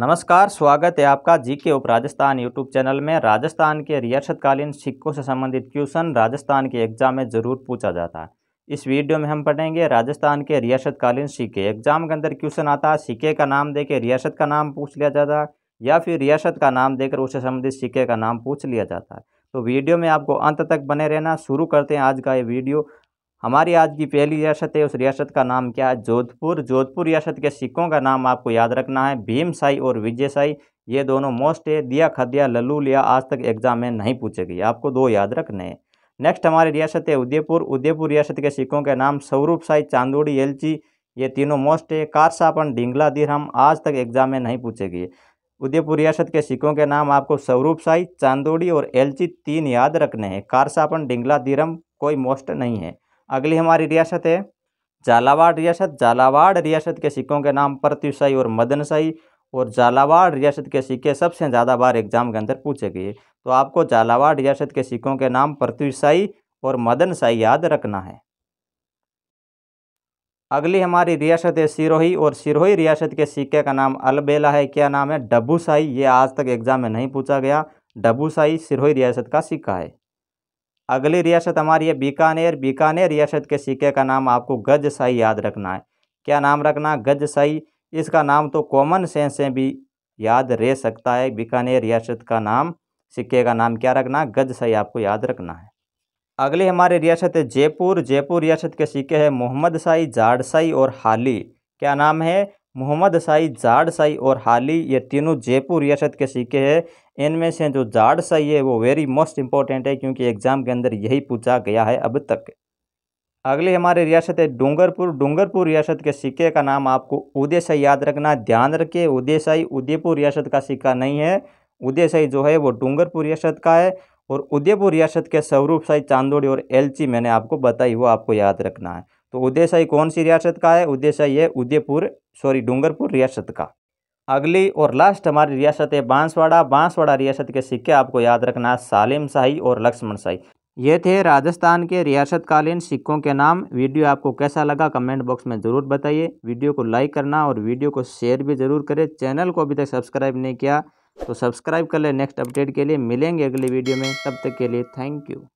नमस्कार स्वागत है आपका जी के उप राजस्थान यूट्यूब चैनल में राजस्थान के रियासतकालीन सिक्कों से संबंधित क्वेश्चन राजस्थान के एग्जाम में ज़रूर पूछा जाता है इस वीडियो में हम पढ़ेंगे राजस्थान के रियासतकालीन सिक्के एग्जाम के अंदर क्वेश्चन आता है सिक्के का नाम देकर रियासत का नाम पूछ लिया जाता है या फिर रियासत का नाम देकर उससे संबंधित सिक्के का नाम पूछ लिया जाता है तो वीडियो में आपको अंत तक बने रहना शुरू करते हैं आज का ये वीडियो हमारी आज की पहली रियासत है उस रियासत का नाम क्या है जोधपुर जोधपुर रियासत के सिक्कों का नाम आपको याद रखना है भीम साई और विजय साई ये दोनों मोस्ट है दिया खदिया लल्लू लिया आज तक एग्जाम में नहीं पूछेगी आपको दो याद रखने हैं नेक्स्ट हमारी रियासत है उदयपुर उदयपुर रियासत के सिक्कों के नाम स्वरूप साई चांदोड़ी एलची ये तीनों मोस्ट है कारसापन डिंगला दिरहम आज तक एग्जाम में नहीं पूछेगी उदयपुर रियासत के सिक्कों के नाम आपको स्वरूप साई चांदोड़ी और एलची तीन याद रखने हैं कारसापन डिंगला दिरम कोई मोस्ट नहीं है अगली हमारी रियासत है झालावाड़ रियासत झालावाड़ रियासत के सिक्कों के नाम प्रत्युशाही और मदनशाही और झालावाड़ रियासत के सिक्के सबसे ज़्यादा बार एग्जाम के अंदर पूछे गए तो आपको झालावाड़ रियासत के सिक्कों के नाम प्रत्युशाही और मदनशाही याद रखना है अगली हमारी रियासत है सिरोही और सिरोही रियासत के सिक्के का नाम अलबेला है क्या नाम है डब्बूशाही ये आज तक एग्जाम में नहीं पूछा गया डब्बूशाही सिरोही रियासत का सिक्का है अगली रियासत हमारी है बीकानेर बीकानेर रियासत के सिक्के का नाम आपको गज शाही याद रखना है क्या नाम रखना गज शाही इसका नाम तो कॉमन सेंस से भी याद रह सकता है बीकानेर रियासत का नाम सिक्के का नाम क्या रखना गज शाही आपको याद रखना है अगली हमारी रियासत है जयपुर जयपुर रियासत के सिक्के हैं मोहम्मद शाही जाड शाही और हाली क्या नाम है मोहम्मद शाही जाड शाही और हाली ये तीनों जयपुर रियासत के सिक्के हैं इनमें से जो जाड शाही है वो वेरी मोस्ट इंपॉर्टेंट है क्योंकि एग्ज़ाम के अंदर यही पूछा गया है अब तक अगली हमारी रियासत है डूंगरपुर डूंगरपुर रियासत के सिक्के का नाम आपको शाही याद रखना ध्यान रखिए शाही उदयपुर रियासत का सिक्का नहीं है शाही जो है वो डूंगरपुर रियासत का है और उदयपुर रियासत के स्वरूप शाही चांदोड़ी और एलची मैंने आपको बताई वो आपको याद रखना है तो उदयशाही कौन सी रियासत का है उदयशाही है उदयपुर सॉरी डूंगरपुर रियासत का अगली और लास्ट हमारी रियासत है बांसवाड़ा बांसवाड़ा रियासत के सिक्के आपको याद रखना सालिम शाही और लक्ष्मण शाही ये थे राजस्थान के रियासतकालीन सिक्कों के नाम वीडियो आपको कैसा लगा कमेंट बॉक्स में ज़रूर बताइए वीडियो को लाइक करना और वीडियो को शेयर भी ज़रूर करें चैनल को अभी तक सब्सक्राइब नहीं किया तो सब्सक्राइब कर लें नेक्स्ट अपडेट के लिए मिलेंगे अगली वीडियो में तब तक के लिए थैंक यू